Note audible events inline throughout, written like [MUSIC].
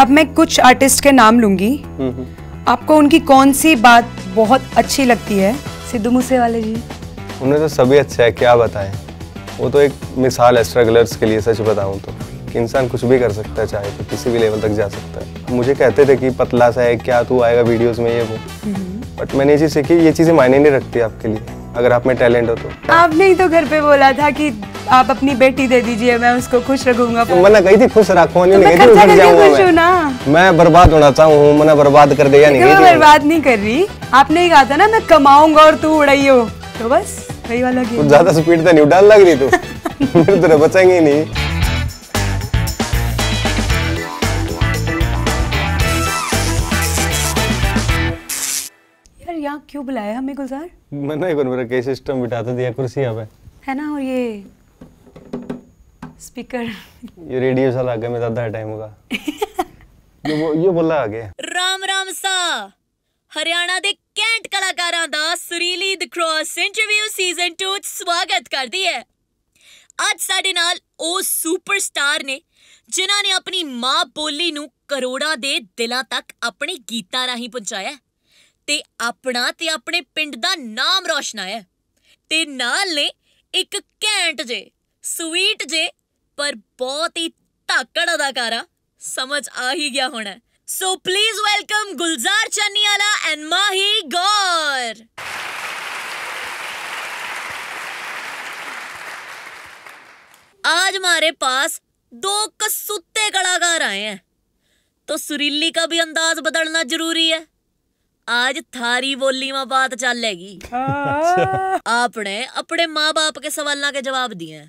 अब मैं कुछ आर्टिस्ट के नाम लूंगी हम्म, हम्म। आपको उनकी कौन सी बात बहुत अच्छी लगती है सिद्धू मूसे वाले जी उन्हें तो सभी अच्छा है क्या बताएं वो तो एक मिसाल है स्ट्रगलर्स के लिए सच बताऊं तो कि इंसान कुछ भी कर सकता है चाहे तो किसी भी लेवल तक जा सकता है मुझे कहते थे कि पतला सा है क्या तू आएगा वीडियोस में ये वो बट हम्म। मैंने ये चीज़ सीखी ये चीज़ें मायने नहीं रखती आपके लिए अगर आप में टैलेंट हो तो आपने ही तो घर पे बोला था कि आप अपनी बेटी दे दीजिए मैं उसको खुश रखूंगा तो मना कही थी खुश रखो नहीं गई थी उधर जाऊंगा मैं बर्बाद होना चाहूँ मना बर्बाद कर दिया नहीं मैं बर्बाद नहीं कर रही आपने ही कहा था ना मैं कमाऊंगा और तू हो तो बस वही वाला तो ज्यादा स्पीड तो नहीं उड़ान लग रही तू [LAUGHS] तेरे बचेंगे नहीं क्यों बुलाया हमें गुलजार मैंने एक बार मेरा के सिस्टम बिठा तो दिया कुर्सी अब है ना और ये स्पीकर ये रेडियो साला आगे में ज्यादा टाइम होगा ये वो ये बोला आगे राम राम सा ਹਰਿਆਣਾ ਦੇ ਕੈਂਟ ਕਲਾਕਾਰਾਂ ਦਾ ਸੁਰੀਲੀ ਦ ਕ੍ਰਾਸ ਇੰਟਰਵਿਊ ਸੀਜ਼ਨ 2 ਵਿੱਚ ਸਵਾਗਤ ਕਰਦੀ ਹੈ ਅੱਜ ਸਾਡੇ ਨਾਲ ਉਹ ਸੁਪਰਸਟਾਰ ਨੇ ਜਿਨ੍ਹਾਂ ਨੇ ਆਪਣੀ ਮਾਂ ਬੋਲੀ ਨੂੰ ਕਰੋੜਾਂ ਦੇ ਦਿਲਾਂ ਤੱਕ ਆਪਣੇ ਗੀਤਾਂ ਰਾਹੀਂ ਪਹੁੰਚਾਇਆ ਤੇ ਆਪਣਾ ਤੇ ਆਪਣੇ ਪਿੰਡ ਦਾ ਨਾਮ ਰੋਸ਼ਨਾਇਆ ਤੇ ਨਾਲ ਨੇ ਇੱਕ ਘੈਂਟ ਜੇ ਸਵੀਟ ਜੇ ਪਰ ਬਹੁਤ ਹੀ ਧਾਕੜ ਅਦਾਕਾਰਾ ਸਮਝ ਆ ਹੀ ਗਿਆ ਹੋਣਾ so please welcome Gulzar Chhaniwala and Mahi Gaur आज हमारे पास दो कसूते कलाकार आए हैं तो सुरीली का भी अंदाज बदलना जरूरी है आज थारी बोली में बात चलेगी अच्छा। आपने अपने माँ बाप के सवाल के जवाब दिए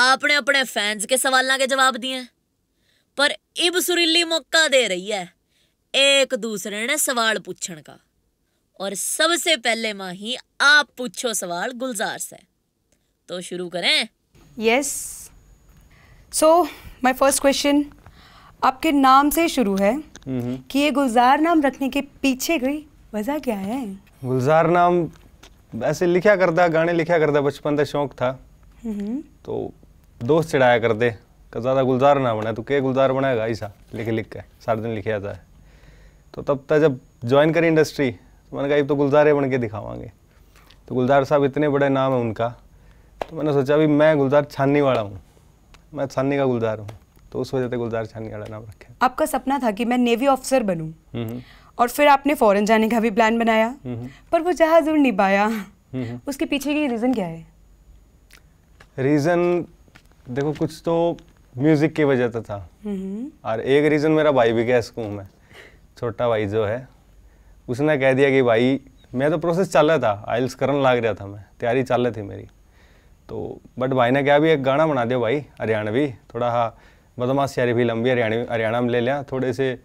आपने अपने फैंस के सवाल के जवाब दिए पर इब सुरीली मौका दे रही है एक दूसरे ने सवाल पूछने का और सबसे पहले माही आप पूछो सवाल गुलजार से तो शुरू करें yes so my first question आपके नाम से शुरू है कि ये गुलजार नाम रखने के पीछे गई वजह क्या है गुलजार नाम ऐसे लिखा करता गाने लिखा करता बचपन का शौक था तो दोस्त चढ़ाया करते ज़्यादा गुलजार ना बना तो के गुलजार बनाएगा ऐसा लिख लिख के सारे दिन लिखे जाता है तो तब तक जब ज्वाइन करी इंडस्ट्री तो मैंने कहा तो गुलजारे बन के दिखावागे तो गुलजार साहब इतने बड़े नाम है उनका तो मैंने सोचा भी मैं गुलजार छाननी वाला हूँ मैं छाननी का गुलजार हूँ तो उस वजह से गुलजार छानी वाला नाम रखा आपका सपना था कि मैं नेवी ऑफिसर बनू और फिर आपने फॉरन जाने का भी प्लान बनाया हम्म हम्म। पर वो जहाज उड़ नहीं पाया हम्म उसके पीछे की रीज़न क्या है रीज़न देखो कुछ तो म्यूज़िक की वजह तो था और एक रीज़न मेरा भाई भी कह सकूँ मैं छोटा भाई जो है उसने कह दिया कि भाई मैं तो प्रोसेस चल रहा था आइल्स करने लग रहा था मैं तैयारी चल रही थी मेरी तो बट भाई ने क्या भी एक गाना बना दिया भाई हरियाणवी थोड़ा हाँ बदमाश यारी भी लंबी हरियाणा हरियाणा में ले लिया थोड़े से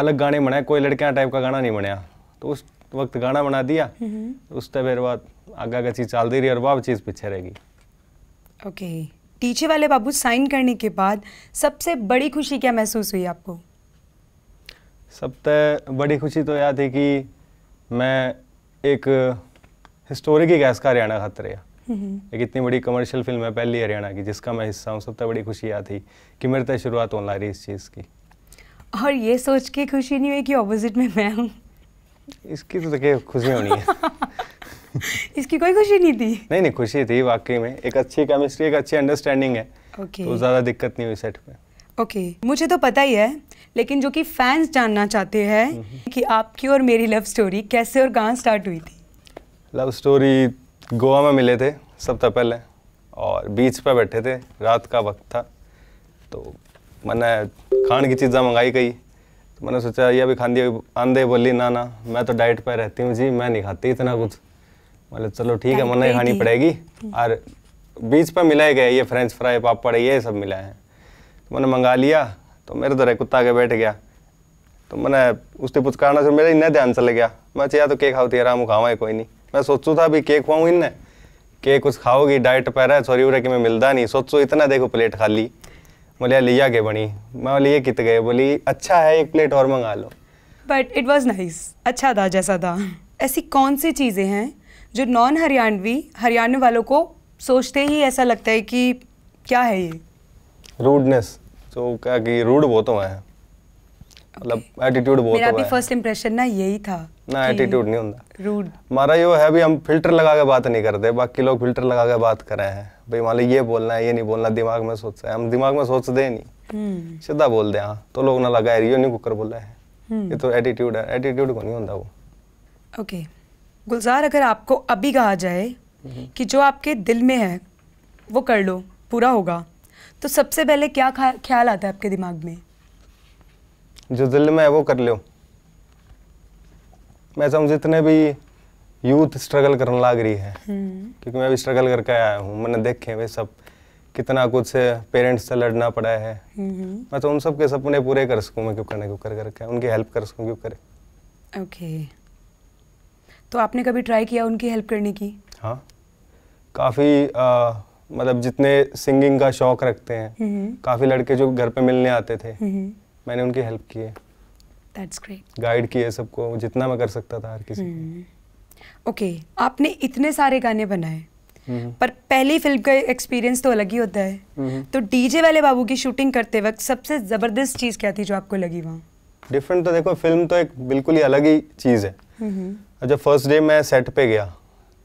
अलग गाने बनाए कोई लड़कियाँ टाइप का गाना नहीं बनाया तो उस वक्त गाना बना दिया उस फिर बाद आगे आगे चीज़ चलती रही और वह चीज़ पीछे रहेगी ओके टीचे वाले बाबू साइन करने के बाद सबसे बड़ी खुशी क्या महसूस हुई आपको सबसे बड़ी खुशी तो यह थी कि मैं एक हिस्टोरिक ही गैस का हरियाणा खातर है हम्म। एक इतनी बड़ी कमर्शियल फिल्म है पहली हरियाणा की जिसका मैं हिस्सा हूँ सबसे बड़ी खुशी यह थी कि मेरे तक शुरुआत होने ला रही इस चीज़ की और ये सोच के खुशी नहीं हुई कि ऑपोजिट में मैं हूँ इसकी तो देखिए खुशी होनी है [LAUGHS] इसकी कोई खुशी नहीं थी नहीं नहीं खुशी थी वाकई में एक अच्छी केमिस्ट्री एक अच्छी अंडरस्टैंडिंग है okay. तो ज़्यादा दिक्कत नहीं हुई सेट में ओके okay. मुझे तो पता ही है लेकिन जो कि फैंस जानना चाहते हैं हम्म। कि आपकी और मेरी लव स्टोरी कैसे और कहाँ स्टार्ट हुई थी लव स्टोरी गोवा में मिले थे सब तपल पहले और बीच पर बैठे थे रात का वक्त था तो मैंने खाने की चीज़ें मंगाई गई तो मैंने सोचा ये अभी खांदी आंधे बोली ना ना मैं तो डाइट पर रहती हूँ जी मैं नहीं खाती इतना कुछ मतलब चलो ठीक है मैंने खानी पड़ेगी हम्म। और बीच पर मिलाए गए ये फ्रेंच फ्राई पापड़ ये सब मिलाए हैं तो मैंने मंगा लिया तो मेरे तरह तो कुत्ता के बैठ गया तो मैंने उसने पुचकारना से मेरा इन्ना ध्यान चले गया मैं चाहिए तो के खाओ तेरा मुँह है कोई नहीं मैं सोचू था अभी केक खुआ इनने केक कुछ खाओगी डाइट पर है सॉरी उरे कि मैं मिलता नहीं सोचो इतना देखो प्लेट खाली बोले लिया के बनी मैं बोली ये कित गए बोली अच्छा है एक प्लेट और मंगा लो बट इट वॉज नाइस अच्छा था जैसा था ऐसी कौन सी चीज़ें हैं जो नॉन हरियाणवी हरियाणा वालों को सोचते ही ऐसा लगता है कि क्या है ये रूडनेस तो क्या कि रूड बहुत तो हुआ है मतलब एटीट्यूड बहुत मेरा भी फर्स्ट इंप्रेशन ना यही था ना एटीट्यूड नहीं होता रूड हमारा यो है भी हम फिल्टर लगा के बात नहीं करते बाकी लोग फिल्टर लगा के बात कर रहे हैं भाई मान लो ये बोलना है ये नहीं बोलना दिमाग में सोच रहे हम दिमाग में सोचते नहीं हम्म। सीधा बोल दे हाँ तो लोग ना लगा रियो नहीं कुकर बोला है हम्म। ये तो एटीट्यूड है एटीट्यूड को नहीं होता वो ओके गुलजार अगर आपको अभी कहा जाए हम्म। कि जो आपके दिल में है वो कर लो पूरा होगा तो सबसे पहले क्या ख्याल आता है आपके दिमाग में जो में है वो कर लो मैं समझ जितने भी यूथ स्ट्रगल करने लग रही है हम्म। क्योंकि मैं भी स्ट्रगल करके आया हूँ मैंने देखे वे सब कितना कुछ पेरेंट्स से लड़ना पड़ा है हम्म। मैं तो उन सब के सपने पूरे कर सकूँ मैं क्यों करने क्यों कर करके उनकी हेल्प कर सकूँ क्यों करे ओके तो आपने कभी ट्राई किया उनकी हेल्प करने की हाँ काफ़ी मतलब जितने सिंगिंग का शौक रखते हैं हम्म। काफ़ी लड़के जो घर पे मिलने आते थे मैंने उनकी हेल्प की है दैट्स ग्रेट गाइड किए सबको जितना मैं कर सकता था हर किसी ओके हम्म। okay, आपने इतने सारे गाने बनाए हम्म। पर पहली फिल्म का एक्सपीरियंस तो अलग ही होता है हम्म। तो डीजे वाले बाबू की शूटिंग करते वक्त सबसे ज़बरदस्त चीज़ क्या थी जो आपको लगी वहाँ डिफरेंट तो देखो फिल्म तो एक बिल्कुल ही अलग ही चीज़ है और जब फर्स्ट डे मैं सेट पे गया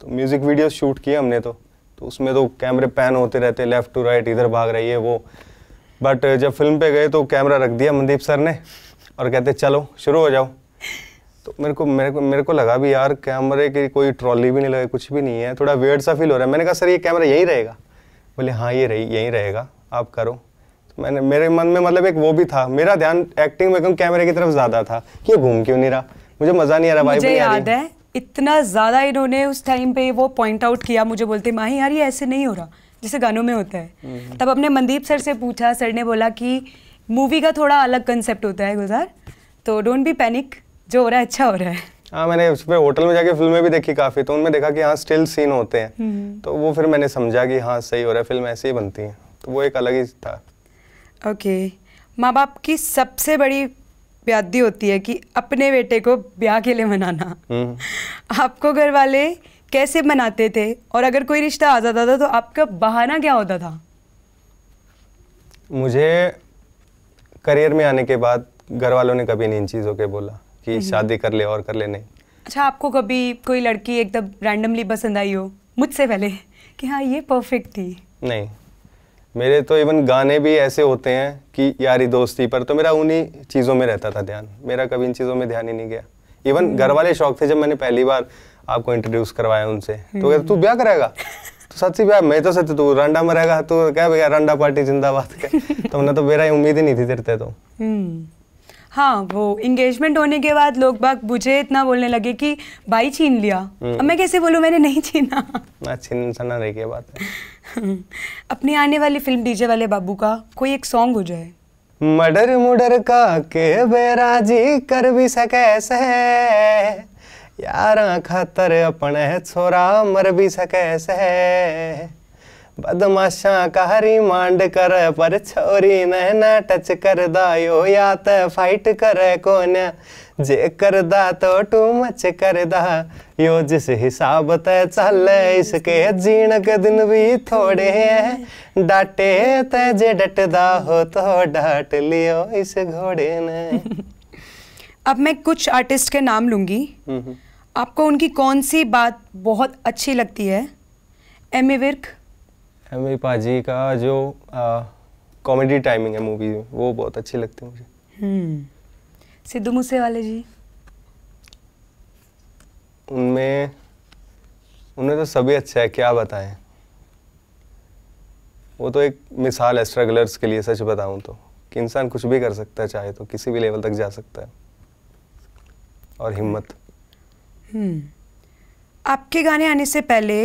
तो म्यूज़िक वीडियो शूट किए हमने तो तो उसमें तो कैमरे पैन होते रहते लेफ्ट टू राइट इधर भाग रही है वो बट uh, जब फिल्म पे गए तो कैमरा रख दिया मनदीप सर ने और कहते चलो शुरू हो जाओ तो मेरे को मेरे को मेरे को लगा भी यार कैमरे की कोई ट्रॉली भी नहीं लगे कुछ भी नहीं है थोड़ा वेट सा फील हो रहा है मैंने कहा सर ये कैमरा यहीं रहेगा बोले हाँ ये रही यहीं रहेगा आप करो तो मैंने मेरे मन में मतलब एक वो भी था मेरा ध्यान एक्टिंग में कम कैमरे की तरफ ज़्यादा था कि ये घूम क्यों नहीं रहा मुझे मज़ा नहीं आ रहा भाई मुझे याद है इतना ज़्यादा इन्होंने उस टाइम पे वो पॉइंट आउट किया मुझे बोलते माही यार ये ऐसे नहीं हो रहा जैसे गानों में होता है हम्म। तब अपने मनदीप सर से पूछा सर ने बोला कि मूवी का थोड़ा अलग कंसेप्ट होता है गुजार तो डोंट बी पैनिक जो हो रहा है अच्छा हो रहा है हाँ मैंने उस पर होटल में जाके फिल्में भी देखी काफ़ी तो उनमें देखा कि हाँ स्टिल सीन होते हैं हम्म। तो वो फिर मैंने समझा कि हाँ सही हो रहा है फिल्म ऐसे ही बनती है तो वो एक अलग ही था ओके माँ बाप की सबसे बड़ी व्याधि होती है कि अपने बेटे को ब्याह के लिए मनाना हम्म। आपको घर वाले कैसे मनाते थे और अगर कोई रिश्ता आ जाता था तो आपका बहाना क्या होता था मुझे करियर में आने के बाद घर वालों ने कभी नहीं इन चीज़ों के बोला कि हम्म। शादी कर ले और कर ले नहीं अच्छा आपको कभी कोई लड़की एकदम रैंडमली पसंद आई हो मुझसे पहले [LAUGHS] कि हाँ ये परफेक्ट थी नहीं मेरे तो इवन गाने भी ऐसे होते हैं कि यारी दोस्ती पर तो मेरा उन्हीं चीज़ों में रहता था ध्यान मेरा कभी इन चीज़ों में ध्यान ही नहीं गया इवन हम्म। घर वाले शौक थे जब मैंने पहली बार आपको इंट्रोड्यूस करवाया उनसे तो कहते तू ब्याह करेगा तो सच्ची ब्याह मैं तो सच तू रंडा मरेगा रहेगा तो क्या भैया रंडा पार्टी जिंदाबाद तो हमने तो मेरा उम्मीद ही नहीं थी तेरे तो हम्म। हाँ वो इंगेजमेंट होने के बाद लोग बाग मुझे इतना बोलने लगे कि भाई छीन लिया हम्म। अब मैं कैसे बोलूँ मैंने नहीं छीना ना छीन सना रही के बात है अपनी आने वाली फिल्म डीजे वाले बाबू का कोई एक सॉन्ग हो जाए मर्डर मुडर का के बेराजी कर भी सके सह यार खातर अपने छोरा मर भी सके सह बदमाशा कहरी मांड कर पर छोरी ने न टच कर दायो या त फाइट कर कोन जे कर दा तो टू मच कर दा यो जिस हिसाब ते चल इसके जीण के दिन भी थोड़े हैं डाटे ते जे डट दा हो तो डाट लियो इस घोड़े ने [LAUGHS] अब मैं कुछ आर्टिस्ट के नाम लूंगी हम्म, हम्म। आपको उनकी कौन सी बात बहुत अच्छी लगती है M A Virk M A पाजी का जो कॉमेडी टाइमिंग है मूवी में वो बहुत अच्छी लगती है मुझे हम्म। सिद्धू मूसे वाले जी उनमें उन्हें तो सभी अच्छा है क्या बताएं वो तो एक मिसाल है स्ट्रगलर्स के लिए सच बताऊं तो कि इंसान कुछ भी कर सकता है चाहे तो किसी भी लेवल तक जा सकता है और हिम्मत हम्म। आपके गाने आने से पहले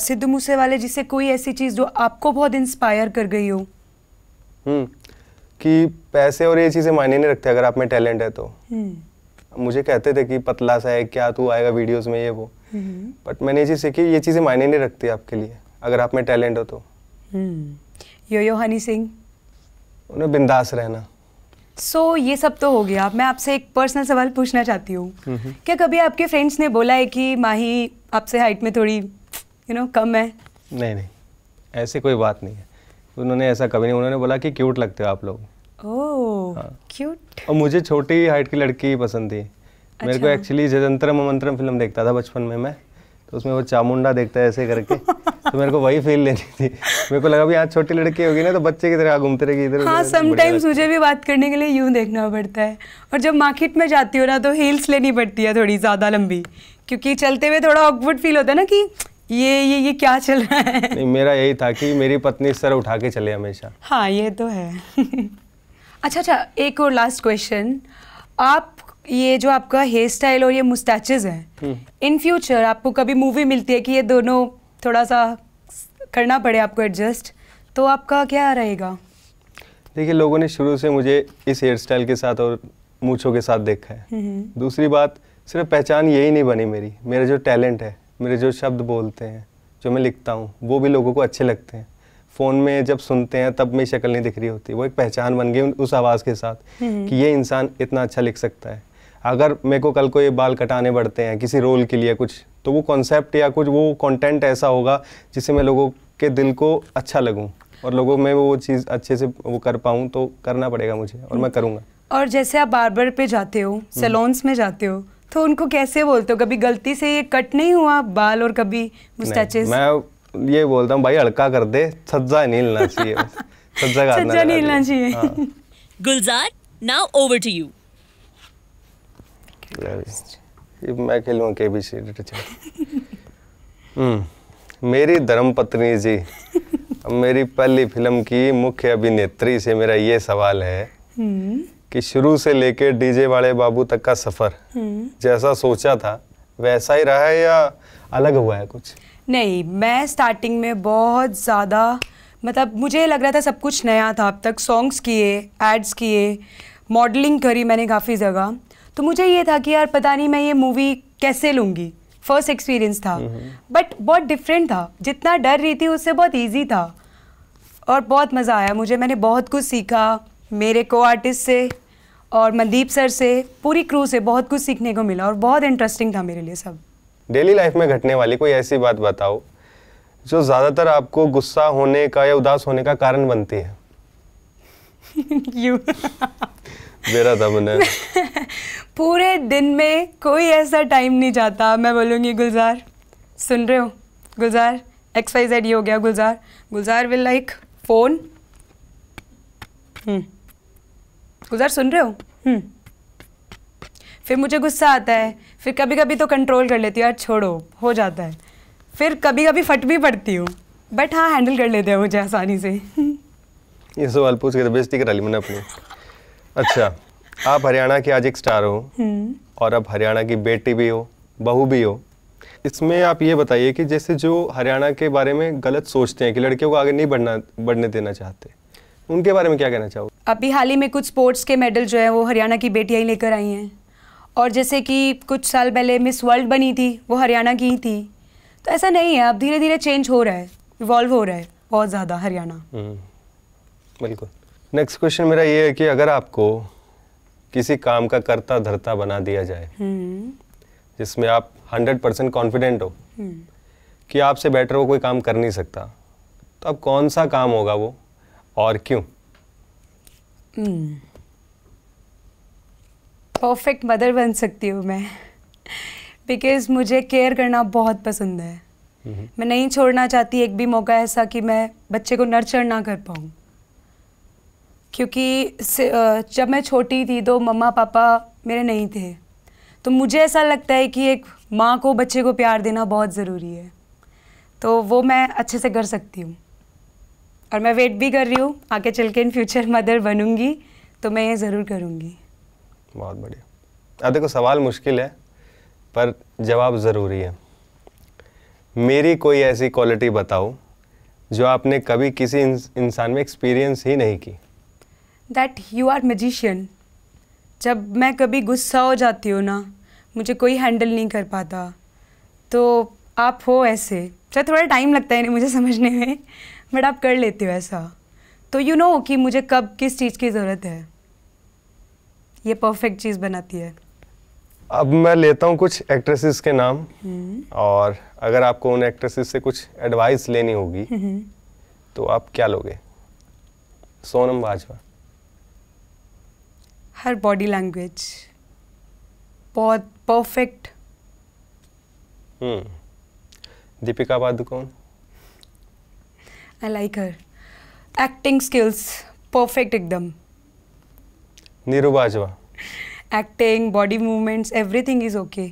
सिद्धू मूसेवाले वाले जिसे कोई ऐसी चीज़ जो आपको बहुत इंस्पायर कर गई हो हम्म, कि पैसे और ये चीज़ें मायने नहीं रखते अगर आप में टैलेंट है तो हम्म। मुझे कहते थे कि पतला सा है क्या तू आएगा वीडियोस में ये वो बट मैंने ये चीज़ सीखी ये चीज़ें मायने नहीं रखती आपके लिए अगर आप में टैलेंट हो तो यो यो हनी सिंह उन्हें बिंदास रहना सो so, ये सब तो हो गया मैं आपसे एक पर्सनल सवाल पूछना चाहती हूँ क्या कभी आपके फ्रेंड्स ने बोला है कि माही आपसे हाइट में थोड़ी यू you नो know, कम है नहीं नहीं ऐसी कोई बात नहीं है उन्होंने ऐसा कभी नहीं उन्होंने बोला कि क्यूट लगते हो आप लोग ओह oh, हाँ। क्यूट और मुझे छोटी हाइट की लड़की पसंद थी अच्छा। मेरे को एक्चुअली अच्छा। जयंतरम ममंतरम फिल्म देखता था बचपन में मैं तो उसमें वो चामुंडा देखता है ऐसे करके तो मेरे को वही फील लेनी थी मेरे को लगा भी यहाँ छोटी लड़की होगी ना तो बच्चे की तरह घूमते रहेगी इधर हाँ समटाइम्स मुझे भी बात करने के लिए यूँ देखना पड़ता है और जब मार्केट में जाती हो ना तो हील्स लेनी पड़ती है थोड़ी ज़्यादा लंबी क्योंकि चलते हुए थोड़ा ऑकवर्ड फील होता है ना कि ये ये ये क्या चल रहा है नहीं मेरा यही था कि मेरी पत्नी सर उठा के चले हमेशा हाँ ये तो है [LAUGHS] अच्छा अच्छा एक और लास्ट क्वेश्चन आप ये जो आपका हेयर स्टाइल और ये मुस्ताचेज हैं इन हम्म। फ्यूचर आपको कभी मूवी मिलती है कि ये दोनों थोड़ा सा करना पड़े आपको एडजस्ट तो आपका क्या रहेगा देखिए लोगों ने शुरू से मुझे इस हेयर स्टाइल के साथ और मूछों के साथ देखा है हम्म। दूसरी बात सिर्फ पहचान यही नहीं बनी मेरी मेरा जो टैलेंट है मेरे जो शब्द बोलते हैं जो मैं लिखता हूँ वो भी लोगों को अच्छे लगते हैं फ़ोन में जब सुनते हैं तब मेरी शक्ल नहीं दिख रही होती वो एक पहचान बन गई उस आवाज़ के साथ हम्म। कि ये इंसान इतना अच्छा लिख सकता है अगर मेरे को कल को ये बाल कटाने पड़ते हैं किसी रोल के लिए कुछ तो वो कॉन्सेप्ट या कुछ वो कंटेंट ऐसा होगा जिससे मैं लोगों के दिल को अच्छा लगूं और लोगों में वो चीज़ अच्छे से वो कर पाऊं तो करना पड़ेगा मुझे और मैं करूंगा और जैसे आप बार पे जाते हो हम्म। सैलॉन्स में जाते हो तो उनको कैसे बोलते हो कभी गलती से ये कट नहीं हुआ बाल और कभी मैं ये बोलता हूँ भाई हड़का कर दे सज्जा नहीं हिलना चाहिए सज्जा नहीं हिलना चाहिए हाँ। Gulzar now over to you मैं खेलूँ के बी सी मेरी धर्मपत्नी जी मेरी पहली फिल्म की मुख्य अभिनेत्री से मेरा ये सवाल है हम्म। कि शुरू से लेके डीजे वाले बाबू तक का सफर हम्म। जैसा सोचा था वैसा ही रहा है या अलग हुआ है कुछ नहीं मैं स्टार्टिंग में बहुत ज़्यादा मतलब मुझे लग रहा था सब कुछ नया था अब तक सॉन्ग्स किए एड्स किए मॉडलिंग करी मैंने काफ़ी जगह तो मुझे ये था कि यार पता नहीं मैं ये मूवी कैसे लूँगी फर्स्ट एक्सपीरियंस था बट हम्म, हम्म। बहुत डिफरेंट था जितना डर रही थी उससे बहुत ईजी था और बहुत मज़ा आया मुझे मैंने बहुत कुछ सीखा मेरे को आर्टिस्ट से और मंदीप सर से पूरी क्रू से बहुत कुछ सीखने को मिला और बहुत इंटरेस्टिंग था मेरे लिए सब डेली लाइफ में घटने वाली कोई ऐसी बात बताओ जो ज़्यादातर आपको गुस्सा होने का या उदास होने का कारण बनती है यू [LAUGHS] मेरा था मैंने [LAUGHS] पूरे दिन में कोई ऐसा टाइम नहीं जाता मैं बोलूँगी गुलजार सुन रहे हो गुलजार एक्स वाई जेड ये हो गया Gulzar Gulzar will like phone Gulzar सुन रहे हो हम्म। फिर मुझे गुस्सा आता है फिर कभी कभी तो कंट्रोल कर लेती हूँ यार छोड़ो हो जाता है फिर कभी कभी फट भी पड़ती हूँ बट हाँ हैंडल कर लेते हैं मुझे आसानी से [LAUGHS] ये सवाल पूछ के तो बेजती करा ली मैंने अपनी अच्छा आप हरियाणा के आज एक स्टार हो हम्म। और अब हरियाणा की बेटी भी हो बहू भी हो इसमें आप ये बताइए कि जैसे जो हरियाणा के बारे में गलत सोचते हैं कि लड़कियों को आगे नहीं बढ़ना बढ़ने देना चाहते उनके बारे में क्या कहना चाहोगे अभी हाल ही में कुछ स्पोर्ट्स के मेडल जो है वो हरियाणा की बेटियाँ ही लेकर आई हैं और जैसे कि कुछ साल पहले मिस वर्ल्ड बनी थी वो हरियाणा की ही थी तो ऐसा नहीं है अब धीरे धीरे चेंज हो रहा है इवॉल्व हो रहा है बहुत ज़्यादा हरियाणा हम्म। बिल्कुल नेक्स्ट क्वेश्चन मेरा ये है कि अगर आपको किसी काम का करता धरता बना दिया जाए हम्म। जिसमें आप हंड्रेड परसेंट कॉन्फिडेंट हो हम्म। कि आपसे बेटर वो कोई काम कर नहीं सकता तो अब कौन सा काम होगा वो और क्यों परफेक्ट हम्म। मदर बन सकती हूँ मैं बिकॉज मुझे केयर करना बहुत पसंद है मैं नहीं छोड़ना चाहती एक भी मौका ऐसा कि मैं बच्चे को नर्चर ना कर पाऊँ क्योंकि जब मैं छोटी थी तो मम्मा पापा मेरे नहीं थे तो मुझे ऐसा लगता है कि एक माँ को बच्चे को प्यार देना बहुत ज़रूरी है तो वो मैं अच्छे से कर सकती हूँ और मैं वेट भी कर रही हूँ आगे चल के इन फ्यूचर मदर बनूंगी तो मैं ये ज़रूर करूँगी बहुत बढ़िया अब देखो सवाल मुश्किल है पर जवाब ज़रूरी है मेरी कोई ऐसी क्वालिटी बताओ जो आपने कभी किसी इंसान में एक्सपीरियंस ही नहीं की दैट यू आर मजिशियन जब मैं कभी गुस्सा हो जाती हूँ ना मुझे कोई हैंडल नहीं कर पाता तो आप हो ऐसे चाहे थोड़ा टाइम लगता है नहीं मुझे समझने में बट आप कर लेते हो ऐसा तो यू you नो know कि मुझे कब किस चीज़ की ज़रूरत है ये परफेक्ट चीज़ बनाती है अब मैं लेता हूँ कुछ एक्ट्रेसेस के नाम हम्म। और अगर आपको उन एक्ट्रेसेस से कुछ एडवाइस लेनी होगी हम्म। तो आप क्या लोगे Sonam Bajwa her body language बहुत perfect hmm. Deepika Padukone I like her acting skills perfect एकदम Neeru Bajwa acting body movements everything is okay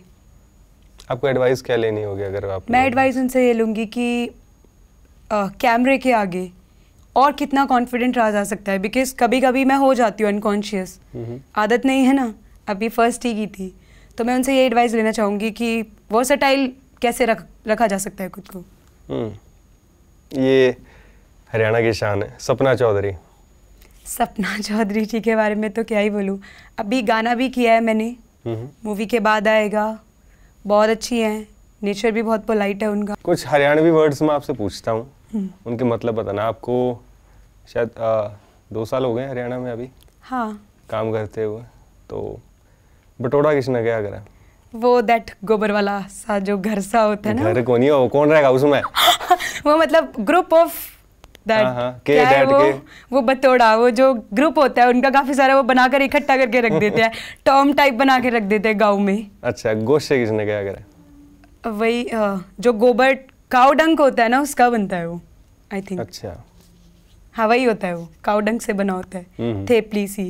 आपको एडवाइस क्या लेनी होगी अगर आप मैं एडवाइस उनसे ये लूंगी कि कैमरे के आगे और कितना कॉन्फिडेंट रहा जा सकता है बिकॉज कभी कभी मैं हो जाती हूँ अनकॉन्शियस आदत नहीं है ना अभी फर्स्ट ही की थी तो मैं उनसे ये एडवाइस लेना चाहूँगी कि वर्सटाइल कैसे रख रखा जा सकता है खुद को हम्म। ये हरियाणा की शान है सपना चौधरी सपना चौधरी जी के बारे में तो क्या ही बोलूँ अभी गाना भी किया है मैंने मूवी के बाद आएगा बहुत अच्छी है नेचर भी बहुत पोलाइट है उनका कुछ हरियाणवी वर्ड्स में आपसे पूछता हूँ हम्म। उनके मतलब बताना आपको शायद आ, दो साल हो गए हरियाणा में अभी हाँ काम करते हुए तो बटोड़ा किसने क्या करा वो दैट गोबर वाला सा जो घर सा होता है ना घर को नहीं हो कौन रहेगा उसमें [LAUGHS] वो मतलब ग्रुप ऑफ हाँ, हाँ। क्या है वो के? वो बतोड़ा वो जो ग्रुप होता है उनका काफी सारा वो बनाकर इकट्ठा करके रख देते हैं टॉम [LAUGHS] टाइप बना के रख देते हैं गाँव में अच्छा गोश्त किसने क्या करा वही जो गोबर काउडंक होता है ना उसका बनता है वो आई थिंक अच्छा हवाई होता है वो काउडंक से बना होता है हम्म। थेपली सी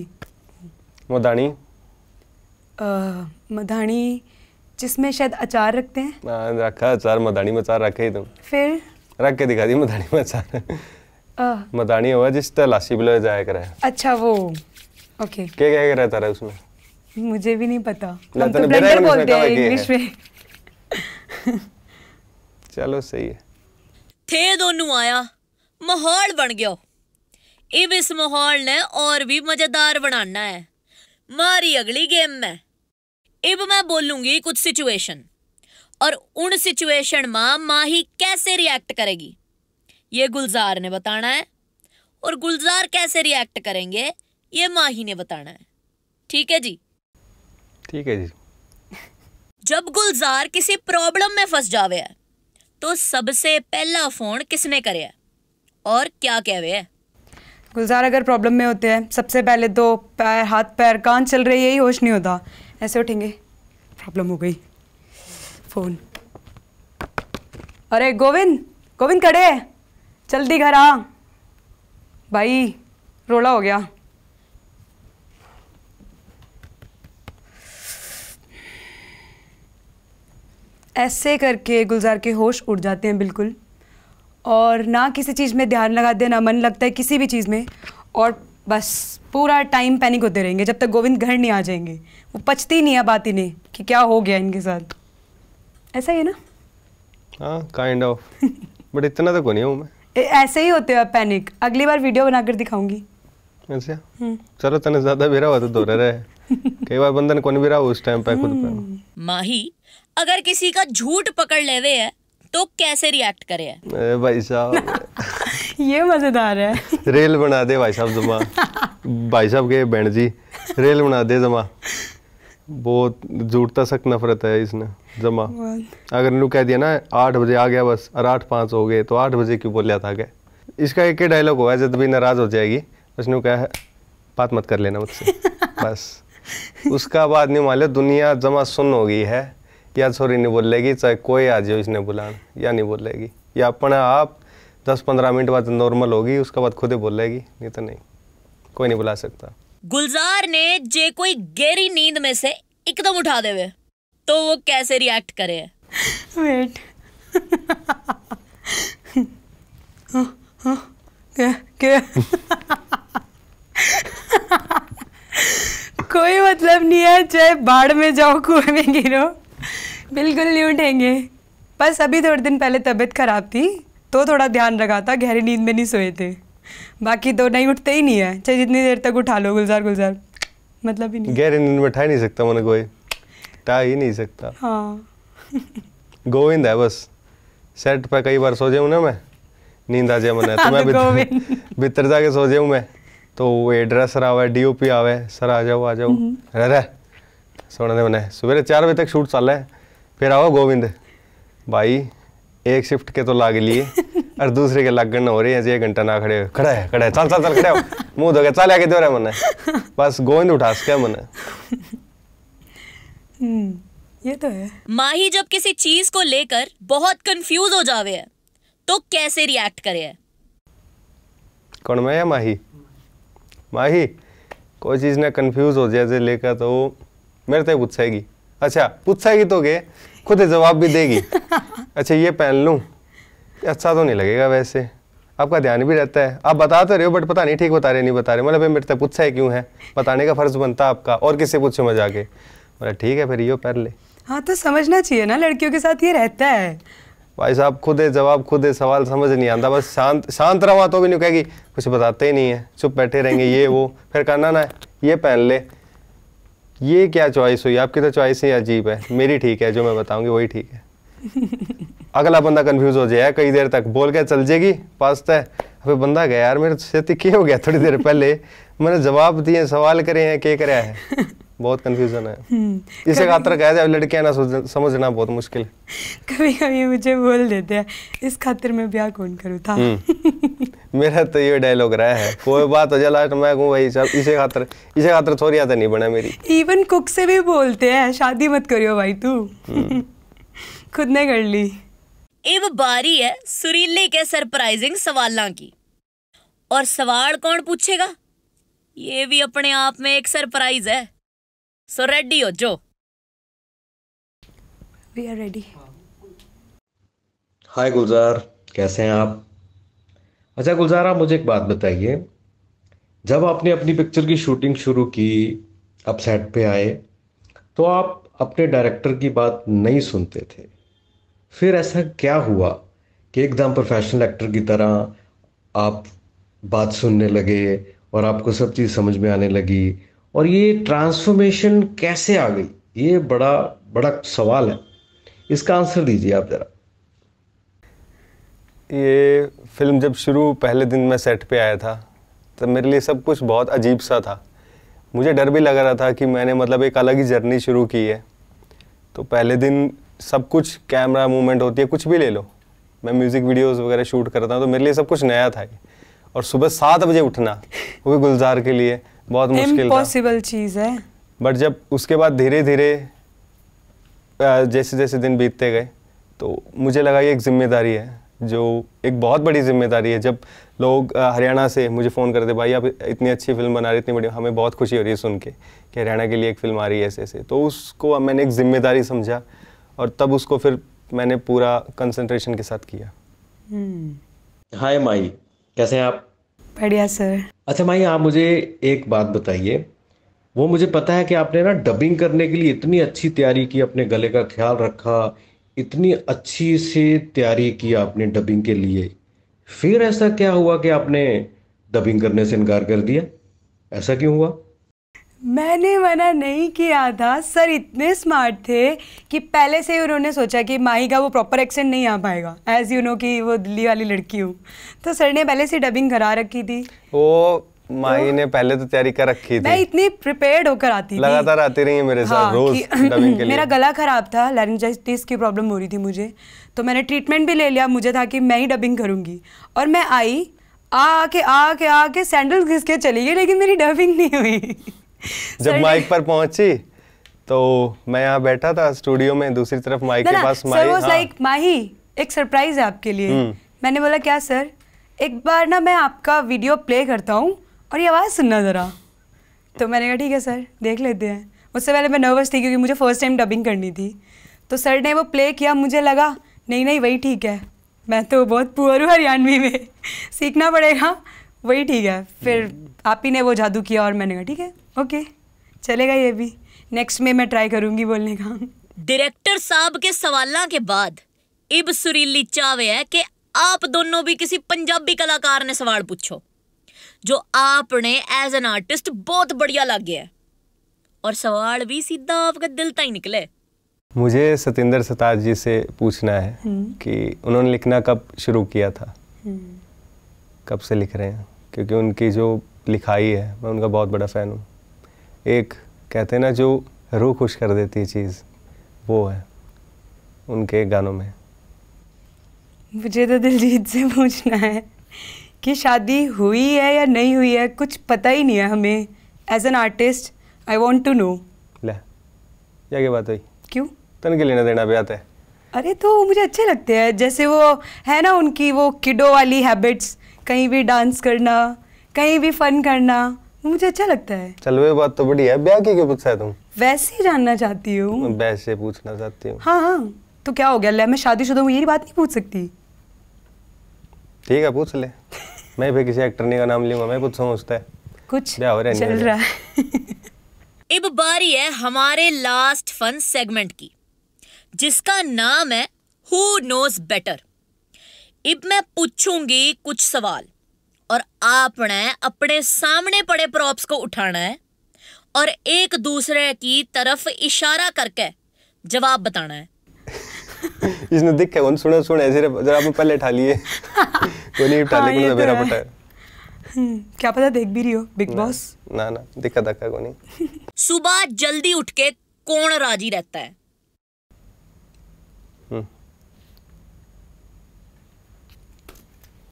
मदानी मदानी जिसमें शायद अचार रखते हैं रखा अचार मदानी में अचार रखे ही तुम फिर रख के दिखा दी मदानी में अचार मदानी हुआ जिस तरह तलाशी बिलो जाया करा है अच्छा वो ओके क्या क्या रहता रहा उसमें मुझे भी नहीं पता हम तो ब्लेंडर बोलते हैं इंग्लिश में [LAUGHS] ਚਲੋ ਸਹੀ ਹੈ ਥੇ ਦੋਨੋਂ ਆਇਆ ਮਾਹੌਲ ਬਣ ਗਿਆ इब इस माहौल ने और भी मजेदार बनाना है मारी अगली गेम में इब मैं बोलूँगी कुछ सिचुएशन और उन सिचुएशन में माही कैसे रिएक्ट करेगी ये गुलजार ने बताना है और गुलजार कैसे रिएक्ट करेंगे ये माही ने बताना है ठीक है जी ठीक है जी जब गुलजार किसी प्रॉब्लम में फंस जावे है तो सबसे पहला फ़ोन किसने करे और क्या कहवे है गुलजार अगर प्रॉब्लम में होते हैं सबसे पहले तो पैर हाथ पैर कान चल रही है यही होश नहीं होता ऐसे उठेंगे प्रॉब्लम हो गई फ़ोन अरे गोविंद गोविंद खड़े जल्दी घर आ भाई रोला हो गया ऐसे करके गुलजार के होश उड़ जाते हैं बिल्कुल और ना किसी चीज़ में ध्यान लगाते हैं ना मन लगता है किसी भी चीज़ में और बस पूरा टाइम पैनिक होते रहेंगे जब तक गोविंद घर नहीं आ जाएंगे वो पचती नहीं है बात नहीं कि क्या हो गया इनके साथ ऐसा ही है ना हाँ काइंड ऑफ बट इतना तो नहीं हूँ मैं ऐसे ही होते हो पैनिक अगली बार वीडियो बनाकर दिखाऊंगी ऐसा अच्छा? हम्म। चलो तने ज्यादा बेरा हुआ तो दो रहे [LAUGHS] कई बार बंधन कौन बेरा उस टाइम पे खुद पे हम्म। माही अगर किसी का झूठ पकड़ ले है तो कैसे रिएक्ट करे है भाई साहब [LAUGHS] ये मजेदार है रेल बना दे भाई साहब जमा [LAUGHS] भाई साहब के बहन जी रेल बना दे जमा बहुत झूठता तो सख्त नफरत है इसने जमा अगर इन कह दिया ना आठ बजे आ गया बस और आठ पाँच हो गए तो आठ बजे क्यों बोलिया था क्या इसका एक ही डायलॉग होगा जब भी नाराज़ हो जाएगी उसने कहा है बात मत कर लेना मुझसे [LAUGHS] बस उसका बाद नहीं मान लिया दुनिया जमा सुन हो गई है या छोरी नहीं बोलेगी चाहे कोई आ जाए इसने बुला या नहीं बोलेगी या अपने आप दस पंद्रह मिनट बाद नॉर्मल होगी उसके बाद खुद ही बोलेगी नहीं तो नहीं कोई नहीं बुला सकता गुलजार ने जे कोई गहरी नींद में से एकदम उठा देवे तो वो कैसे रिएक्ट करे वेट क्या कोई मतलब नहीं है चाहे बाढ़ में जाओ कुएं में गिरो बिल्कुल नहीं उठेंगे बस अभी थोड़े दिन पहले तबीयत खराब थी तो थोड़ा ध्यान रखा था गहरी नींद में नहीं सोए थे बाकी तो नहीं उठते ही नहीं है चाहे जितनी देर तक उठा लो गुलजार गुलजार मतलब ही नहीं गहरी नींद में उठा ही नहीं सकता मैंने कोई उठा ही नहीं सकता हाँ गोविंद है बस सेट पर कई बार सो जाऊँ ना मैं नींद आ जाए मैंने तो हाँ, मैं भीतर जाके सो जाऊँ मैं तो ये ड्रेसर आवे डीओपी आवे सर आ जाओ आ जाओ हम्म। रह अरे सोने मैंने सवेरे चार बजे तक शूट चल रहा है फिर आओ गोविंद भाई एक शिफ्ट के तो लाग लिए और दूसरे के लागण ना हो हैं है एक घंटा ना खड़े खड़ा है खड़ा है चल चल चल खड़े हो मुंह के चल आगे दे रहा बस गोविंद उठा क्या मन हम्म, ये तो है माही जब किसी चीज को लेकर बहुत कंफ्यूज हो जावे है तो कैसे रिएक्ट करे है कौन मैं या माही माही कोई चीज ने कंफ्यूज हो जाए लेकर तो मेरे तक गुस्सेगी अच्छा पूछेगी तो गे खुद जवाब भी देगी [LAUGHS] अच्छा ये पहन लूँ अच्छा तो नहीं लगेगा वैसे आपका ध्यान भी रहता है आप बता तो रहे हो बट पता नहीं ठीक बता रहे नहीं बता रहे मतलब मेरे तक पूछा है क्यों है बताने का फर्ज बनता आपका और किससे पूछो मजा के बोला ठीक है फिर यो पहन ले हाँ तो समझना चाहिए ना लड़कियों के साथ ये रहता है भाई साहब खुद है जवाब खुद है सवाल समझ नहीं आता बस शांत शांत रहो तो भी नहीं कहेगी कुछ बताते ही नहीं है चुप बैठे रहेंगे ये वो फिर करना ना ये पहन ले ये क्या चॉइस हुई आपकी तो चॉइस ही अजीब है मेरी ठीक है जो मैं बताऊंगी वही ठीक है [LAUGHS] अगला बंदा कंफ्यूज हो जाएगा कई देर तक बोल के चल जाएगी पास तय अबे बंदा गया यार मेरे से तो क्या हो गया थोड़ी देर पहले मैंने जवाब दिए सवाल करे हैं क्या करे [LAUGHS] है बहुत कंफ्यूजन है इसे खातर कह जाए लड़कियां ना समझना बहुत मुश्किल है कभी कभी मुझे बोल देते हैं इस खातिर मैं ब्याह कौन करूँ था हम्म। [LAUGHS] मेरा तो ये डायलॉग रहा है कोई बात हो जाए लास्ट मैं कहूँ भाई सब इसे खातर इसे खातर थोड़ी आता नहीं बना मेरी इवन कुक से भी बोलते हैं शादी मत करियो भाई तू हम्म। [LAUGHS] खुद ने कर ली अब बारी है सुरीले के सरप्राइजिंग सवालों की और सवाल कौन पूछेगा ये भी अपने आप में एक सरप्राइज है सो रेडी हो जो we are ready hi Gulzar कैसे हैं आप अच्छा गुलजारा मुझे एक बात बताइए जब आपने अपनी पिक्चर की शूटिंग शुरू की अब सेट पे आए तो आप अपने डायरेक्टर की बात नहीं सुनते थे फिर ऐसा क्या हुआ कि एकदम प्रोफेशनल एक्टर की तरह आप बात सुनने लगे और आपको सब चीज़ समझ में आने लगी और ये ट्रांसफॉर्मेशन कैसे आ गई ये बड़ा बड़ा सवाल है इसका आंसर दीजिए आप ज़रा ये फिल्म जब शुरू पहले दिन मैं सेट पे आया था तो मेरे लिए सब कुछ बहुत अजीब सा था मुझे डर भी लग रहा था कि मैंने मतलब एक अलग ही जर्नी शुरू की है तो पहले दिन सब कुछ कैमरा मूवमेंट होती है कुछ भी ले लो मैं म्यूज़िक वीडियोस वगैरह शूट करता हूँ तो मेरे लिए सब कुछ नया था और सुबह सात बजे उठना वो भी गुलजार के लिए बहुत मुश्किल पॉसिबल चीज़ है बट जब उसके बाद धीरे धीरे जैसे जैसे दिन बीतते गए तो मुझे लगा ये एक जिम्मेदारी है जो एक बहुत बड़ी जिम्मेदारी है जब लोग हरियाणा से मुझे फ़ोन करते भाई आप इतनी अच्छी फिल्म बना रहे इतनी बड़ी हमें बहुत खुशी हो रही है सुन के कि हरियाणा के लिए एक फिल्म आ रही है ऐसे ऐसे तो उसको मैंने एक जिम्मेदारी समझा और तब उसको फिर मैंने पूरा कंसंट्रेशन के साथ किया हाय hmm. माई कैसे हैं आप बढ़िया सर अच्छा माई आप मुझे एक बात बताइए वो मुझे पता है कि आपने ना डबिंग करने के लिए इतनी अच्छी तैयारी की अपने गले का ख्याल रखा इतनी अच्छी से तैयारी की आपने डबिंग के लिए फिर ऐसा क्या हुआ कि आपने डबिंग करने से इनकार कर दिया ऐसा क्यों हुआ मैंने मना नहीं किया था सर इतने स्मार्ट थे कि पहले से ही उन्होंने सोचा कि माही का वो प्रॉपर एक्सेंट नहीं आ पाएगा एज यू नो कि वो दिल्ली वाली लड़की हूँ तो सर ने पहले से डबिंग करा रखी थी वो माई ने पहले तो तैयारी कर रखी थी मैं इतनी प्रिपेयर्ड होकर आती लगातार आती रही है मेरे साथ हाँ, रोज डबिंग [LAUGHS] के लिए मेरा गला खराब था लैरिंजाइटिस की प्रॉब्लम हो रही थी मुझे तो मैंने ट्रीटमेंट भी ले लिया मुझे था कि मैं ही डबिंग करूंगी और मैं आई आके आके आके सैंडल घिस के चली गई लेकिन मेरी डबिंग नहीं हुई [LAUGHS] जब माइक पर पहुंची तो मैं यहाँ बैठा था स्टूडियो में दूसरी तरफ माइक के पास माई हाँ। लाइक माही एक सरप्राइज है आपके लिए हम्म। मैंने बोला क्या सर एक बार ना मैं आपका वीडियो प्ले करता हूँ और ये आवाज़ सुनना ज़रा तो मैंने कहा ठीक है सर देख लेते हैं उससे पहले मैं नर्वस थी क्योंकि मुझे फ़र्स्ट टाइम डबिंग करनी थी तो सर ने वो प्ले किया मुझे लगा नहीं नहीं वही ठीक है मैं तो बहुत पुअर हूँ हरियाणवी में सीखना पड़ेगा वही ठीक है फिर आप ही ने वो जादू किया और मैंने कहा ठीक है ओके चलेगा ये भी नेक्स्ट में मैं ट्राई करूँगी बोलने का डायरेक्टर साहब के सवाल के बाद इब सुरीली चावे है कि आप दोनों भी किसी पंजाबी कलाकार ने सवाल पूछो जो आपने एज एन आर्टिस्ट बहुत बढ़िया लग गया और सवाल भी सीधा आपका दिल तक ही निकले मुझे सतेंद्र सताज जी से पूछना है हम्म। कि उन्होंने लिखना कब शुरू किया था हम्म। कब से लिख रहे हैं क्योंकि उनकी जो लिखाई है मैं उनका बहुत बड़ा फ़ैन हूँ एक कहते हैं ना जो रूह खुश कर देती है चीज़ वो है उनके गानों में मुझे तो दिलजीत से पूछना है कि शादी हुई है या नहीं हुई है कुछ पता ही नहीं है हमें as an artist I want to know ले क्या बात हुई क्यों तन के लेना देना भी आता है अरे तो मुझे अच्छे लगते हैं जैसे वो है ना उनकी वो किडो वाली हैबिट्स कहीं भी डांस करना कहीं भी फन करना मुझे अच्छा लगता है चल वे बात तो बढ़िया है ब्याह की क्यों पूछा है तुम वैसे ही जानना चाहती हूँ वैसे पूछना चाहती हूँ हाँ हाँ तो क्या हो गया ले मैं शुदा हूँ ये बात नहीं पूछ सकती ठीक है पूछ ले मैं भी किसी एक्टर का नाम लूंगा मैं पूछ समझता है कुछ हो रहा चल रहा है इब [LAUGHS] बारी है हमारे लास्ट फन सेगमेंट की जिसका नाम है हु नोज बेटर इब मैं पूछूंगी कुछ सवाल और आपने अपने सामने पड़े प्रॉप्स को उठाना है और एक दूसरे की तरफ इशारा करके जवाब बताना है इसने दिखा है सुना सुना ऐसे जरा आप पहले उठा लिए [LAUGHS] कोई नहीं उठा लेकिन हाँ, तो मेरा पता है हम्म, क्या पता देख भी रही हो बिग बॉस ना ना दिखा दक्का कोनी [LAUGHS] सुबह जल्दी उठ के कौन राजी रहता है हम्म।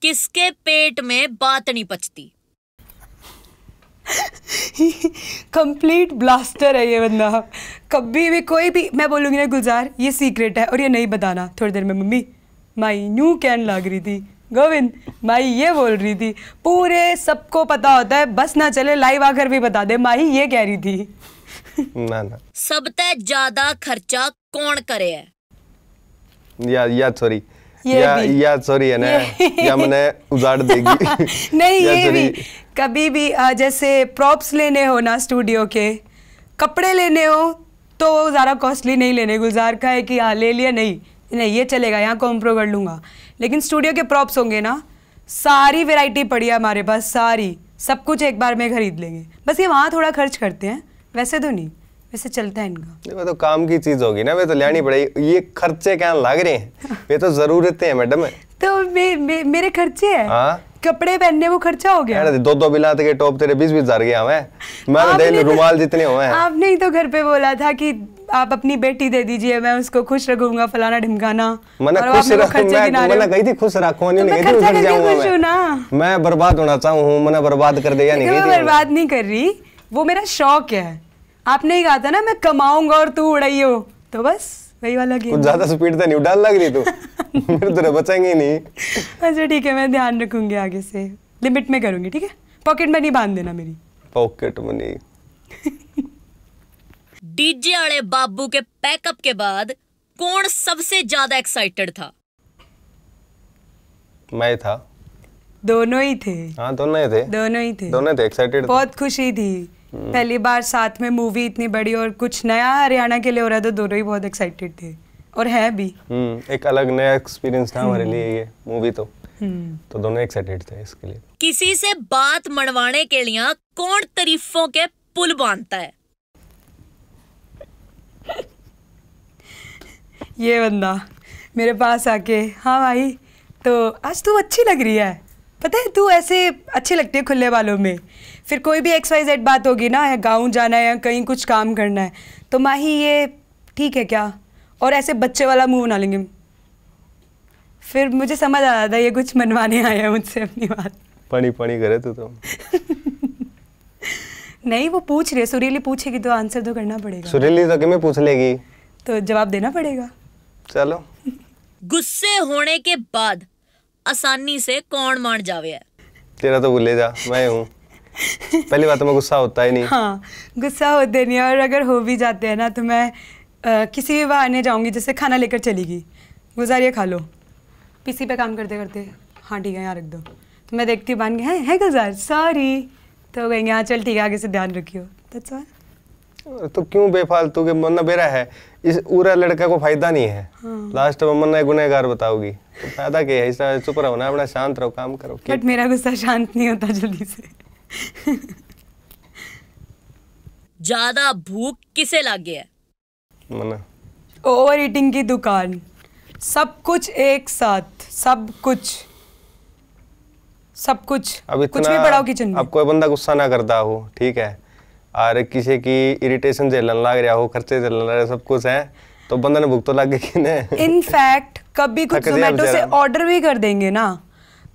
किसके पेट में बात नहीं पचती कंप्लीट ब्लास्टर है ये बंदा कभी भी कोई भी मैं बोलूँगी ना गुलजार ये सीक्रेट है और ये नहीं बताना थोड़ी देर में मम्मी माई न्यू कैन लग रही थी गोविंद माई ये बोल रही थी पूरे सबको पता होता है बस ना चले लाइव आकर भी बता दे माई ये कह रही थी ना ना सबसे ज्यादा खर्चा कौन करे है या या सॉरी ये या, भी या सॉरी है ना या मैंने उजाड़ [LAUGHS] देगी नहीं ये भी कभी भी जैसे प्रॉप्स लेने हो ना स्टूडियो के कपड़े लेने हो तो ज़्यादा कॉस्टली नहीं लेने गुलजार का है कि हाँ ले लिया नहीं नहीं ये चलेगा यहाँ कॉम्प्रो कर लूँगा लेकिन स्टूडियो के प्रॉप्स होंगे ना सारी वेराइटी पड़ी है हमारे पास सारी सब कुछ एक बार में खरीद लेंगे बस ये वहाँ थोड़ा खर्च करते हैं वैसे तो नहीं वैसे चलता है इनका वो तो काम की चीज होगी ना वे तो लेनी पड़ेगी ये खर्चे क्या लग रहे हैं वे तो जरूरतें हैं मैडम तो मे, मे, मेरे खर्चे हैं हाँ कपड़े पहनने वो खर्चा हो गया अरे दो दो बिला के टॉप तेरे बीस बीस हजार गया मैं मैंने तो देख तो रुमाल जितने हुए हैं आपने ही तो घर पे बोला था कि आप अपनी बेटी दे दीजिए मैं उसको खुश रखूंगा फलाना ढिमकाना मैंने खुश मैंने कही थी खुश रखो नहीं तो मैं खर्चा करके खुश हूं ना मैं बर्बाद होना चाहूं मैंने बर्बाद कर दिया नहीं मैं बर्बाद नहीं कर रही वो मेरा शौक है आपने ही कहा था ना मैं कमाऊंगा और तू हो तो बस वही वाला गेम कुछ ज्यादा स्पीड तो नहीं उड़ान लग रही तू [LAUGHS] मेरे तो बचेंगे ही नहीं अच्छा ठीक है मैं ध्यान रखूंगी आगे से लिमिट में करूंगी ठीक है पॉकेट मनी बांध देना मेरी पॉकेट मनी डीजे वाले बाबू के पैकअप के बाद कौन सबसे ज्यादा एक्साइटेड था मैं था दोनों ही थे हाँ दोनों ही थे दोनों ही थे दोनों थे एक्साइटेड बहुत खुशी थी पहली बार साथ में मूवी इतनी बड़ी और कुछ नया हरियाणा के लिए हो रहा था तो दोनों ही बहुत एक्साइटेड थे और है भी हम्म, एक अलग नया एक्सपीरियंस था हमारे हम्म। लिए ये मूवी तो हम्म। तो दोनों एक्साइटेड थे इसके लिए किसी से बात मनवाने के लिए कौन तारीफों के पुल बांधता है ये बंदा मेरे पास आके हाँ भाई तो आज तू अच्छी लग रही है पता है तू ऐसे अच्छे लगते हैं खुले वालों में फिर कोई भी एक्स वाई जेड बात होगी ना या गाँव जाना है या कहीं कुछ काम करना है तो माही ये ठीक है क्या और ऐसे बच्चे वाला मुंह बना लेंगे फिर मुझे समझ आ रहा था ये कुछ मनवाने आया मुझसे अपनी बात पणी पणी करे तू तो [LAUGHS] नहीं वो पूछ रहे सुरीली पूछेगी तो आंसर तो करना पड़ेगा सुरीली तो में पूछ लेगी तो जवाब देना पड़ेगा चलो गुस्से होने के बाद आसानी से कौन मान जावे है तेरा तो भूले जा मैं हूँ पहली बात तो मैं गुस्सा होता ही नहीं हाँ गुस्सा होते नहीं और अगर हो भी जाते हैं ना तो मैं आ, किसी भी बहाने जाऊंगी जैसे खाना लेकर चलेगी गुजारिए खा लो पीसी पे काम करते करते हाँ ठीक है यहाँ रख दो तो मैं देखती हूँ बन गया है, है गुजार सॉरी तो कहेंगे हाँ चल ठीक है आगे से ध्यान रखियो तो क्यों बेफालतू के मन मेरा है इस पूरा लड़का को फायदा नहीं है हाँ। लास्ट में मम्मा गुनहगार बताओगी तो फायदा क्या है इसका चुप रहो ना अपना शांत रहो काम करो बट मेरा गुस्सा शांत नहीं होता जल्दी से ज्यादा भूख किसे लगी है मना ओवर ईटिंग की दुकान सब कुछ एक साथ सब कुछ सब कुछ अब इतना, कुछ भी पड़ाओ किचन में अब कोई बंदा गुस्सा ना करता हो ठीक है और किसी की इरिटेशन झेलन लग रहा हो खर्चे झेलन लग रहा सब कुछ है तो बंदा ने भुगतो लग इन इनफैक्ट कभी कुछ जोमेटो से ऑर्डर भी कर देंगे ना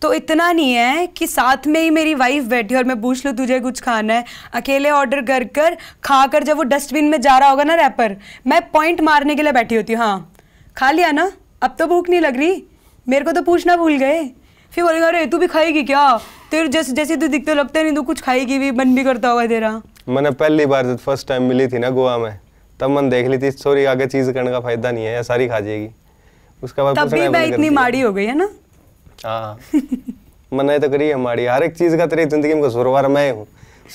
तो इतना नहीं है कि साथ में ही मेरी वाइफ बैठी और मैं पूछ लूँ तुझे कुछ खाना है अकेले ऑर्डर कर कर खा कर जब वो डस्टबिन में जा रहा होगा ना रैपर मैं पॉइंट मारने के लिए बैठी होती हूँ हाँ खा लिया ना अब तो भूख नहीं लग रही मेरे को तो पूछना भूल गए फिर बोलेगा अरे तू भी खाएगी क्या तेरे जैसे जैसे तू दिखते लगता नहीं तू कुछ खाएगी भी मन भी करता होगा तेरा मैंने पहली बार जब फर्स्ट टाइम मिली थी ना गोवा में तब मैंने देख ली थी सॉरी आगे चीज़ करने का फायदा नहीं है या सारी खा जाएगी उसके बाद तब भी मैं इतनी माड़ी हो गई है ना हाँ [LAUGHS] मैंने तो करी है माड़ी हर एक चीज़ का तेरी जिंदगी में कसूरवार मैं हूँ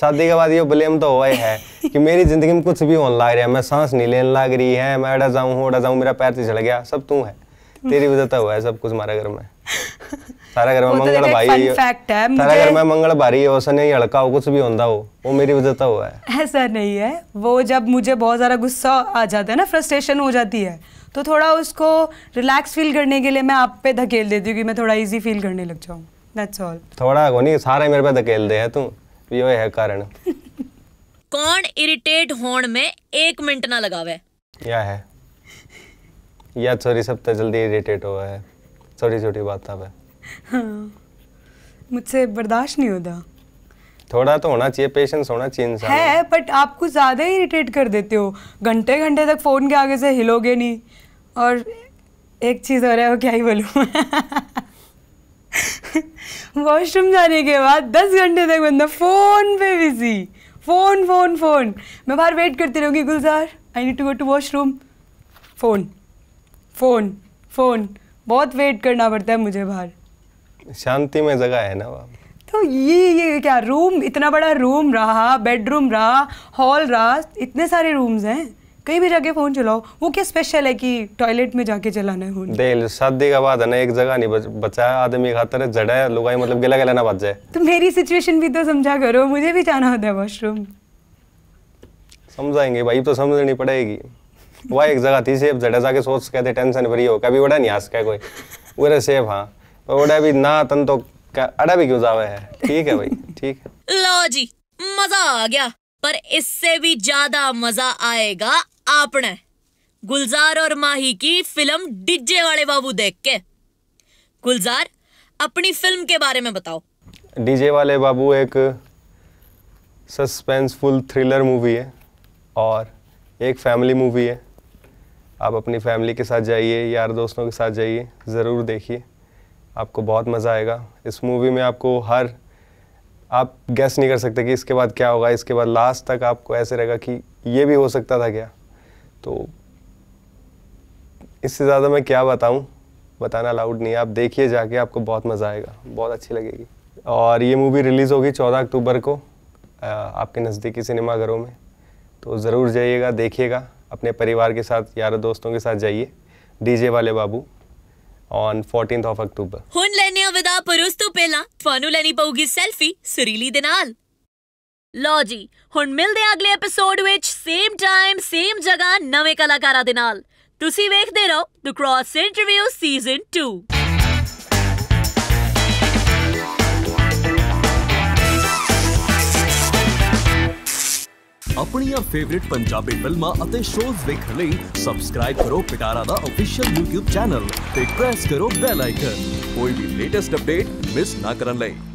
शादी के बाद ये ब्लेम तो हुआ है कि मेरी जिंदगी में कुछ भी होने लग रहा है मैं सांस नहीं लेने लग रही है मैं अड़ा जाऊँ अड़ा जाऊँ मेरा पैर से तो चढ़ गया सब तू है तेरी वजह तो हुआ है सब कुछ मारा घर में [LAUGHS] तो थोड़ा उसको रिलैक्स फील करने के लिए मैं आप पे धकेल देती हूँ कि मैं थोड़ा इजी फील करने लग जाऊँ थोड़ा को नहीं सारे मेरे पे धकेल दे है तू यो है कारण [LAUGHS] कौन इरिटेट होने में एक मिनट ना लगावे या है या सॉरी सब तो जल्दी इरिटेट हुआ है छोटी छोटी बात पे हाँ मुझसे बर्दाश्त नहीं होता थोड़ा तो होना चाहिए पेशेंस होना चाहिए इंसान है बट आपको ज़्यादा ही इरिटेट कर देते हो घंटे घंटे तक फ़ोन के आगे से हिलोगे नहीं और एक चीज़ हो रहा है वो क्या ही बोलूँ वॉशरूम [LAUGHS] जाने के बाद दस घंटे तक बंदा फ़ोन पे बिजी फ़ोन फ़ोन फ़ोन मैं बाहर वेट करती रहूँगी Gulzar I need to go to washroom phone phone phone बहुत वेट करना पड़ता है मुझे बाहर शांति में जगह है ना वहाँ तो ये ये क्या रूम इतना बड़ा रूम रहा बेडरूम रहा हॉल रहा इतने सारे रूम्स हैं कहीं भी जाके फ़ोन चलाओ वो क्या स्पेशल है कि टॉयलेट में जाके चलाना है देख शादी का बात है ना एक जगह नहीं बचा आदमी खातर है जड़ा है लुगाई मतलब गला गला ना बच जाए तो मेरी सिचुएशन भी तो समझा करो मुझे भी जाना होता है वॉशरूम समझाएंगे भाई तो समझनी पड़ेगी वह एक जगह थी सेफ जड़ा जाके सोच कहते टेंशन फ्री हो कभी बड़ा नहीं हंस कोई वो सेफ हाँ ओड़ा भी ना तन तो अड़ा भी क्यों जावे है ठीक है भाई ठीक है लो जी मजा आ गया पर इससे भी ज्यादा मजा आएगा आपने गुलजार और माही की फिल्म डीजे वाले बाबू देख के गुलजार अपनी फिल्म के बारे में बताओ डीजे वाले बाबू एक सस्पेंसफुल थ्रिलर मूवी है और एक फैमिली मूवी है आप अपनी फैमिली के साथ जाइए यार दोस्तों के साथ जाइए ज़रूर देखिए आपको बहुत मज़ा आएगा इस मूवी में आपको हर आप गैस नहीं कर सकते कि इसके बाद क्या होगा इसके बाद लास्ट तक आपको ऐसे रहेगा कि ये भी हो सकता था क्या तो इससे ज़्यादा मैं क्या बताऊँ बताना अलाउड नहीं आप देखिए जाके आपको बहुत मज़ा आएगा बहुत अच्छी लगेगी और ये मूवी रिलीज़ होगी चौदह अक्टूबर को आपके नज़दीकी सिनेमाघरों में तो ज़रूर जाइएगा देखिएगा अपने परिवार के साथ यार दोस्तों के साथ जाइए डीजे वाले बाबू on 14th of October. ਹੁਣ ਲੈਨੇ ਆ ਵਿਦਾ ਪਰ ਉਸ ਤੋਂ ਪਹਿਲਾਂ ਤੁਹਾਨੂੰ ਲੈਣੀ ਪਊਗੀ ਸੈਲਫੀ ਸੁਰੀਲੀ ਦੇ ਨਾਲ। ਲੋ ਜੀ ਹੁਣ ਮਿਲਦੇ ਆ ਅਗਲੇ ਐਪੀਸੋਡ ਵਿੱਚ ਸੇਮ ਟਾਈਮ ਸੇਮ ਜਗ੍ਹਾ ਨਵੇਂ ਕਲਾਕਾਰਾਂ ਦੇ ਨਾਲ। ਤੁਸੀਂ ਵੇਖਦੇ ਰਹੋ ਦ ਕ੍ਰਾਸ ਇੰਟਰਵਿਊ ਸੀਜ਼ਨ 2 अपनिया फेवरेट पंजाबी फिल्मा शोज देख ले करो पिटारा दा ऑफिशियल YouTube चैनल प्रेस करो बेल आइकन कोई भी लेटेस्ट अपडेट मिस ना करन